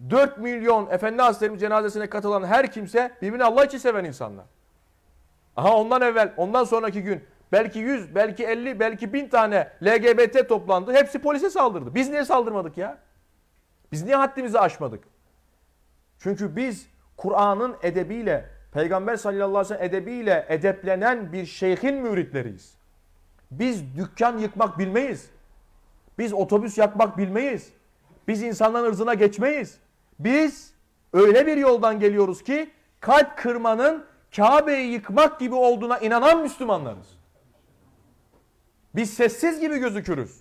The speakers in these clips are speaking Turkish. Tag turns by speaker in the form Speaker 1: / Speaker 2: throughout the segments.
Speaker 1: 4 milyon Efendi Hazretlerimiz cenazesine katılan her kimse birbirini Allah için seven insanlar. Aha ondan evvel, ondan sonraki gün belki 100, belki 50, belki 1000 tane LGBT toplandı. Hepsi polise saldırdı. Biz niye saldırmadık ya? Biz niye haddimizi aşmadık? Çünkü biz Kur'an'ın edebiyle, Peygamber sallallahu aleyhi ve sellem edebiyle edeplenen bir şeyhin müritleriyiz. Biz dükkan yıkmak bilmeyiz. Biz otobüs yakmak bilmeyiz. Biz insanların ırzına geçmeyiz. Biz öyle bir yoldan geliyoruz ki kalp kırmanın Kabe'yi yıkmak gibi olduğuna inanan Müslümanlarız. Biz sessiz gibi gözükürüz.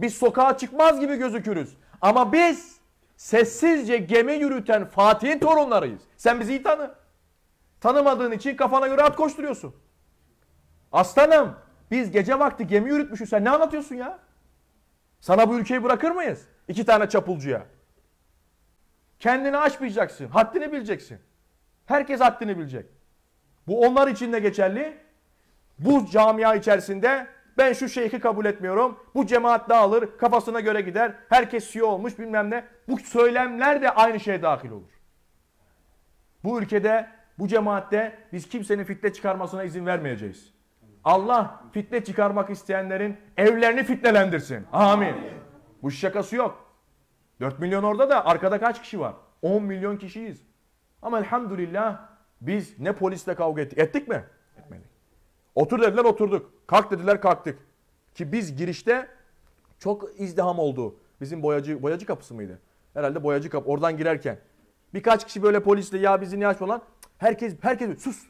Speaker 1: Biz sokağa çıkmaz gibi gözükürüz. Ama biz sessizce gemi yürüten Fatih'in torunlarıyız. Sen bizi iyi tanı. Tanımadığın için kafana göre at koşturuyorsun. Aslanım biz gece vakti gemi yürütmüşüz. Sen ne anlatıyorsun ya? Sana bu ülkeyi bırakır mıyız? İki tane çapulcuya. Kendini aşmayacaksın. Haddini bileceksin. Herkes haddini bilecek. Bu onlar için de geçerli. Bu camia içerisinde ben şu şeyhi kabul etmiyorum. Bu cemaat dağılır, kafasına göre gider. Herkes siyo olmuş bilmem ne. Bu söylemler de aynı şeye dahil olur. Bu ülkede, bu cemaatte biz kimsenin fitne çıkarmasına izin vermeyeceğiz. Allah fitne çıkarmak isteyenlerin evlerini fitnelendirsin. Amin. Bu şakası yok. 4 milyon orada da arkada kaç kişi var? 10 milyon kişiyiz. Ama elhamdülillah biz ne polisle kavga ettik. Ettik mi? Etmedik. Otur dediler oturduk. Kalk dediler kalktık. Ki biz girişte çok izdiham oldu. Bizim boyacı boyacı kapısı mıydı? Herhalde boyacı kapı. Oradan girerken. Birkaç kişi böyle polisle ya bizi niye açma lan? Herkes, herkes sus.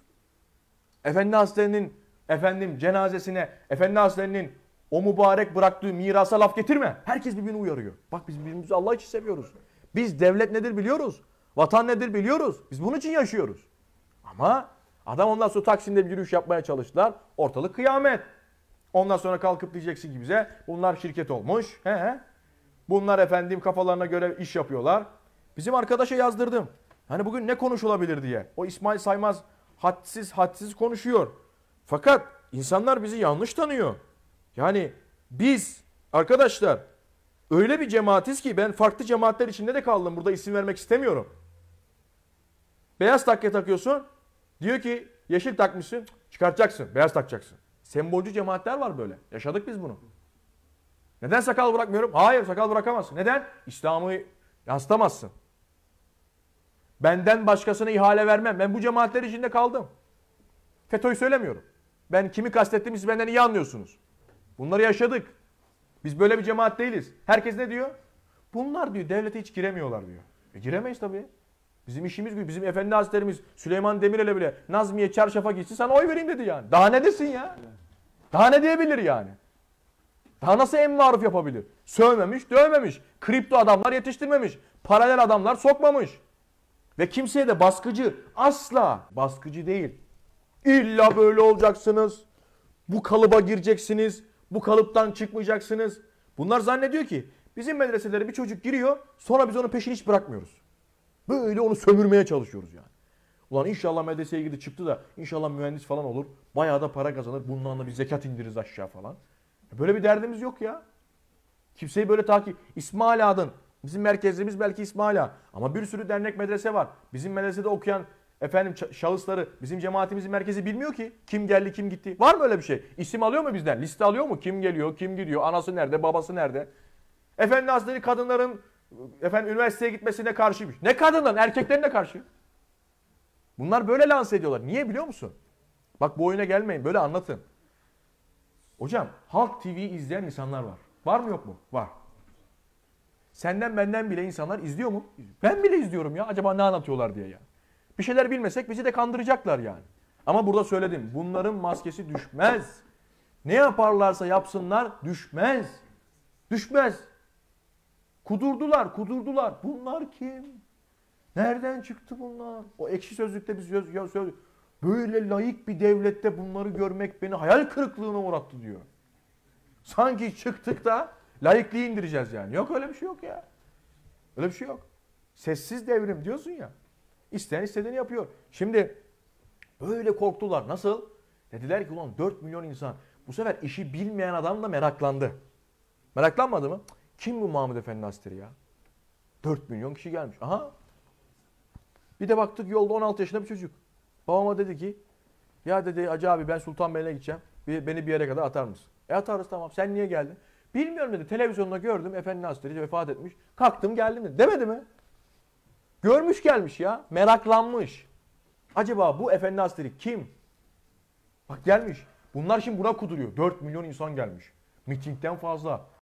Speaker 1: Efendi Hazretleri'nin efendim cenazesine, Efendi Hazretleri'nin o mübarek bıraktığı mirasa laf getirme. Herkes birbirini uyarıyor. Bak biz birbirimizi Allah için seviyoruz. Biz devlet nedir biliyoruz. Vatan nedir biliyoruz. Biz bunun için yaşıyoruz. Ama adam ondan sonra Taksim'de bir yürüyüş yapmaya çalıştılar. Ortalık kıyamet. Ondan sonra kalkıp diyeceksin ki bize bunlar şirket olmuş. He he. Bunlar efendim kafalarına göre iş yapıyorlar. Bizim arkadaşa yazdırdım. Hani bugün ne konuşulabilir diye. O İsmail Saymaz hadsiz hadsiz konuşuyor. Fakat insanlar bizi yanlış tanıyor. Yani biz arkadaşlar öyle bir cemaatiz ki ben farklı cemaatler içinde de kaldım. Burada isim vermek istemiyorum. Beyaz takke takıyorsun. Diyor ki yeşil takmışsın. Çıkartacaksın. Beyaz takacaksın. Sembolcu cemaatler var böyle. Yaşadık biz bunu. Neden sakal bırakmıyorum? Hayır sakal bırakamazsın. Neden? İslam'ı yansıtamazsın. Benden başkasına ihale vermem. Ben bu cemaatler içinde kaldım. FETÖ'yü söylemiyorum. Ben kimi kastettiğimi siz benden iyi anlıyorsunuz. Bunları yaşadık. Biz böyle bir cemaat değiliz. Herkes ne diyor? Bunlar diyor devlete hiç giremiyorlar diyor. E giremeyiz tabii. Bizim işimiz bizim efendi hazretlerimiz Süleyman Demirel'e bile Nazmiye çarşafa gitsin sana oy vereyim dedi yani. Daha ne desin ya? Daha ne diyebilir yani? Daha nasıl en maruf yapabilir? Sövmemiş, dövmemiş. Kripto adamlar yetiştirmemiş. Paralel adamlar sokmamış. Ve kimseye de baskıcı asla baskıcı değil. İlla böyle olacaksınız. Bu kalıba gireceksiniz. Bu kalıptan çıkmayacaksınız. Bunlar zannediyor ki bizim medreselere bir çocuk giriyor sonra biz onun peşini hiç bırakmıyoruz. Böyle onu sömürmeye çalışıyoruz yani. Ulan inşallah medreseye gidip çıktı da inşallah mühendis falan olur. Bayağı da para kazanır. Bundan da bir zekat indiririz aşağı falan. E böyle bir derdimiz yok ya. Kimseyi böyle takip... İsmail Adın. Bizim merkezimiz belki İsmail Ağa. Ama bir sürü dernek medrese var. Bizim medresede okuyan Efendim şahısları bizim cemaatimizin merkezi bilmiyor ki. Kim geldi kim gitti. Var mı öyle bir şey? İsim alıyor mu bizden? Liste alıyor mu? Kim geliyor kim gidiyor? Anası nerede babası nerede? Efendim Hazretleri kadınların efendim üniversiteye gitmesine karşıymış. Ne kadının erkeklerine karşı. Bunlar böyle lanse ediyorlar. Niye biliyor musun? Bak bu oyuna gelmeyin böyle anlatın. Hocam Halk TV izleyen insanlar var. Var mı yok mu? Var. Senden benden bile insanlar izliyor mu? Ben bile izliyorum ya. Acaba ne anlatıyorlar diye ya. Bir şeyler bilmesek bizi de kandıracaklar yani. Ama burada söyledim. Bunların maskesi düşmez. Ne yaparlarsa yapsınlar düşmez. Düşmez. Kudurdular, kudurdular. Bunlar kim? Nereden çıktı bunlar? O ekşi sözlükte biz söz, söz, böyle layık bir devlette bunları görmek beni hayal kırıklığına uğrattı diyor. Sanki çıktık da layıklığı indireceğiz yani. Yok öyle bir şey yok ya. Öyle bir şey yok. Sessiz devrim diyorsun ya. İsteyen istediğini yapıyor. Şimdi böyle korktular. Nasıl? Dediler ki ulan 4 milyon insan. Bu sefer işi bilmeyen adam da meraklandı. Meraklanmadı mı? Kim bu Mahmud Efendi Hazretleri ya? 4 milyon kişi gelmiş. Aha. Bir de baktık yolda 16 yaşında bir çocuk. Babama dedi ki ya dedi Hacı abi ben Bey'le gideceğim. Beni bir yere kadar atar mısın? E atarız tamam. Sen niye geldin? Bilmiyorum dedi. Televizyonda gördüm. Efendi Hazretleri vefat etmiş. Kalktım geldim dedi. Demedi mi? Görmüş gelmiş ya. Meraklanmış. Acaba bu Efendi Hazretleri kim? Bak gelmiş. Bunlar şimdi buna kuduruyor. 4 milyon insan gelmiş. Mitingden fazla.